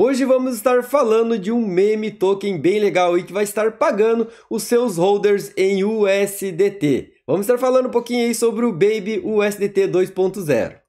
Hoje vamos estar falando de um meme token bem legal e que vai estar pagando os seus holders em USDT. Vamos estar falando um pouquinho aí sobre o Baby USDT 2.0.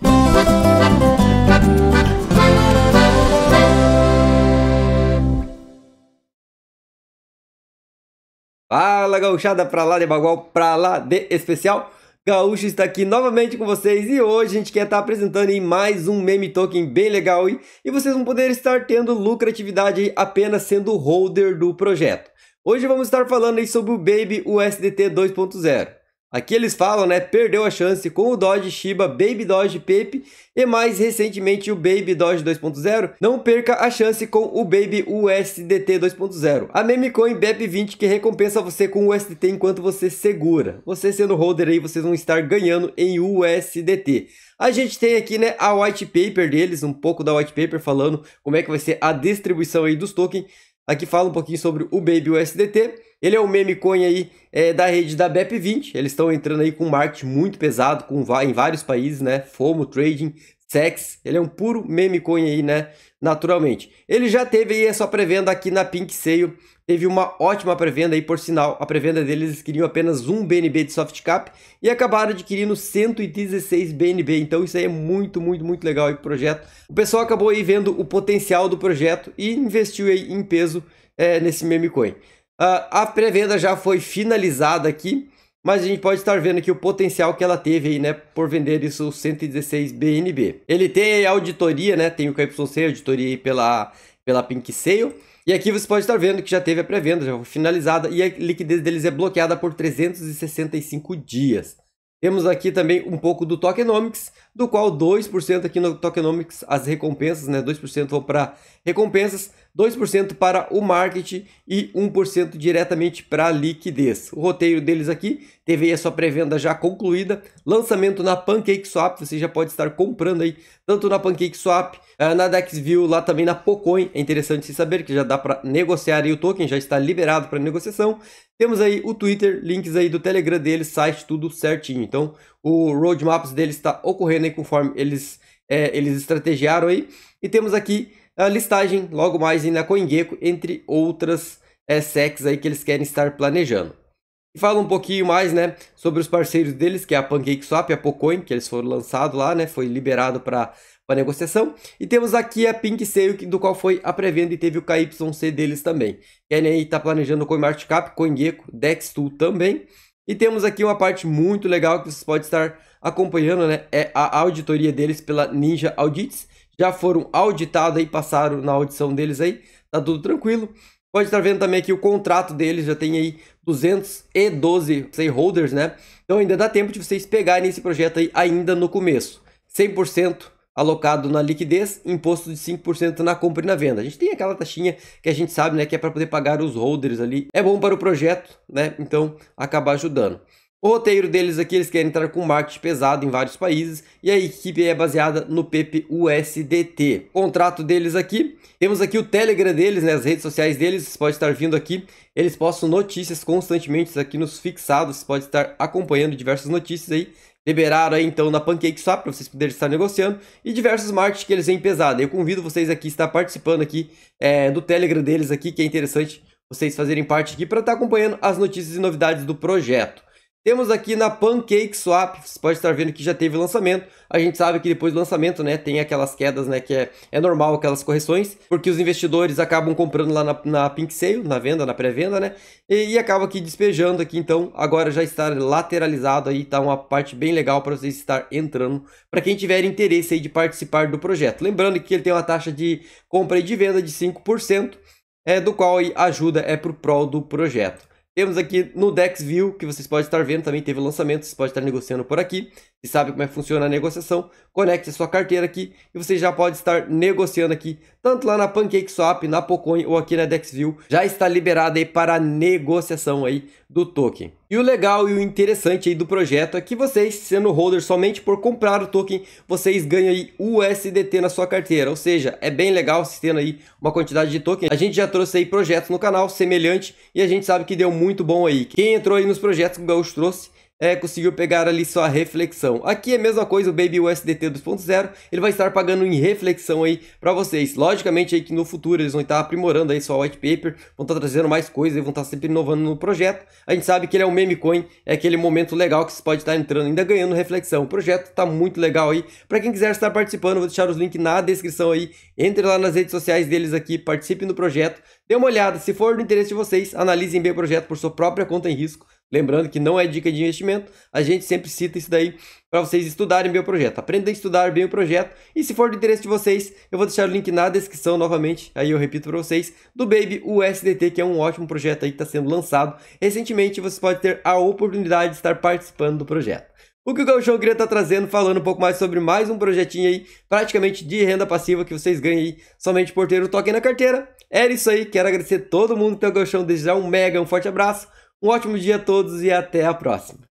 Fala gauchada pra lá de bagual, pra lá de especial. Gaúcho está aqui novamente com vocês e hoje a gente quer estar tá apresentando aí mais um meme token bem legal aí, e vocês vão poder estar tendo lucratividade apenas sendo holder do projeto. Hoje vamos estar falando aí sobre o Baby USDT 2.0. Aqui eles falam, né? Perdeu a chance com o Dodge Shiba, Baby Dodge Pepe e mais recentemente o Baby Dodge 2.0. Não perca a chance com o Baby USDT 2.0. A Memecoin BEP20 que recompensa você com o USDT enquanto você segura. Você sendo holder aí, vocês vão estar ganhando em USDT. A gente tem aqui, né, a white paper deles, um pouco da white paper falando como é que vai ser a distribuição aí dos tokens. Aqui fala um pouquinho sobre o Baby USDT ele é o meme coin aí é, da rede da BEP20. Eles estão entrando aí com um marketing muito pesado com, em vários países, né? FOMO, trading, sex. Ele é um puro meme coin aí, né? Naturalmente. Ele já teve aí a sua pré-venda aqui na Pink Sale. Teve uma ótima pré-venda aí, por sinal. A pré-venda deles queriam apenas um BNB de soft cap e acabaram adquirindo 116 BNB. Então isso aí é muito, muito, muito legal aí pro projeto. O pessoal acabou aí vendo o potencial do projeto e investiu aí em peso é, nesse meme coin. Ah, a pré-venda já foi finalizada aqui, mas a gente pode estar vendo aqui o potencial que ela teve aí, né, por vender isso 116 BNB. Ele tem auditoria, né, tem o KYC, auditoria aí pela, pela Pink Sale. E aqui você pode estar vendo que já teve a pré-venda, já foi finalizada e a liquidez deles é bloqueada por 365 dias. Temos aqui também um pouco do tokenomics, do qual 2% aqui no Tokenomics, as recompensas, né? 2% vão para recompensas, 2% para o marketing e 1% diretamente para liquidez. O roteiro deles aqui, teve a é sua pré-venda já concluída, lançamento na PancakeSwap, você já pode estar comprando aí, tanto na PancakeSwap, eh, na DexView, lá também na Pocoin, é interessante se saber que já dá para negociar aí o token, já está liberado para negociação. Temos aí o Twitter, links aí do Telegram deles, site, tudo certinho. Então, o roadmap deles está ocorrendo aí conforme eles, é, eles estrategiaram aí. E temos aqui a listagem, logo mais aí na CoinGecko, entre outras é, SECs aí que eles querem estar planejando. E fala um pouquinho mais, né, sobre os parceiros deles, que é a PancakeSwap e a Pocoin, que eles foram lançados lá, né, foi liberado para para negociação. E temos aqui a Pink Sale, do qual foi a pré-venda e teve o KYC deles também. Querem aí tá planejando o CoinMarketCap, CoinGecko, DexTool também. E temos aqui uma parte muito legal que vocês podem estar acompanhando, né? É a auditoria deles pela Ninja Audits. Já foram auditados aí, passaram na audição deles aí, tá tudo tranquilo. Pode estar vendo também aqui o contrato deles, já tem aí 212 stakeholders, né? Então ainda dá tempo de vocês pegarem esse projeto aí ainda no começo. 100% alocado na liquidez, imposto de 5% na compra e na venda. A gente tem aquela taxinha que a gente sabe, né, que é para poder pagar os holders ali. É bom para o projeto, né? Então acabar ajudando. O roteiro deles aqui, eles querem entrar com marketing pesado em vários países e a equipe é baseada no Pepe O contrato deles aqui, temos aqui o Telegram deles, né, as redes sociais deles, Você pode estar vindo aqui. Eles postam notícias constantemente aqui nos fixados, você pode estar acompanhando diversas notícias aí liberaram aí então na PancakeSwap para vocês poderem estar negociando e diversos markets que eles vêm pesado. Eu convido vocês aqui a estar participando aqui é, do Telegram deles aqui, que é interessante vocês fazerem parte aqui para estar tá acompanhando as notícias e novidades do projeto. Temos aqui na Pancake Swap, você pode estar vendo que já teve lançamento. A gente sabe que depois do lançamento, né, tem aquelas quedas, né, que é, é normal aquelas correções, porque os investidores acabam comprando lá na, na Pink Sale, na venda, na pré-venda, né, e, e, acaba aqui despejando aqui. Então, agora já está lateralizado aí, tá uma parte bem legal para vocês estar entrando, para quem tiver interesse aí de participar do projeto. Lembrando que ele tem uma taxa de compra e de venda de 5%, é, do qual aí, ajuda é pro prol do projeto. Temos aqui no DexView, que vocês podem estar vendo, também teve lançamento, vocês podem estar negociando por aqui e sabe como é que funciona a negociação, conecte a sua carteira aqui e você já pode estar negociando aqui, tanto lá na PancakeSwap, na Pocoin ou aqui na DexView, já está liberado aí para a negociação aí do token. E o legal e o interessante aí do projeto é que vocês, sendo holder somente por comprar o token, vocês ganham aí USDT na sua carteira, ou seja, é bem legal se tendo aí uma quantidade de token. A gente já trouxe aí projetos no canal semelhante e a gente sabe que deu muito bom aí. Quem entrou aí nos projetos que o Gaúcho trouxe, é, conseguiu pegar ali sua reflexão. Aqui é a mesma coisa, o Baby USDT 2.0, ele vai estar pagando em reflexão aí para vocês. Logicamente aí que no futuro eles vão estar aprimorando aí sua white paper, vão estar trazendo mais coisas e vão estar sempre inovando no projeto. A gente sabe que ele é um meme coin, é aquele momento legal que você pode estar entrando ainda ganhando reflexão. O projeto está muito legal aí. Para quem quiser estar participando, vou deixar os links na descrição aí. Entre lá nas redes sociais deles aqui, participe no projeto, dê uma olhada. Se for do interesse de vocês, analisem bem o projeto por sua própria conta em risco. Lembrando que não é dica de investimento, a gente sempre cita isso daí para vocês estudarem bem o projeto. Aprendam a estudar bem o projeto. E se for do interesse de vocês, eu vou deixar o link na descrição novamente, aí eu repito para vocês, do Baby USDT, que é um ótimo projeto aí que está sendo lançado recentemente. Você pode ter a oportunidade de estar participando do projeto. O que o Gauchão queria estar tá trazendo, falando um pouco mais sobre mais um projetinho aí, praticamente de renda passiva, que vocês ganham aí somente por ter o token na carteira. Era é isso aí, quero agradecer todo mundo que tem o Gauchão, desejar um mega, um forte abraço. Um ótimo dia a todos e até a próxima!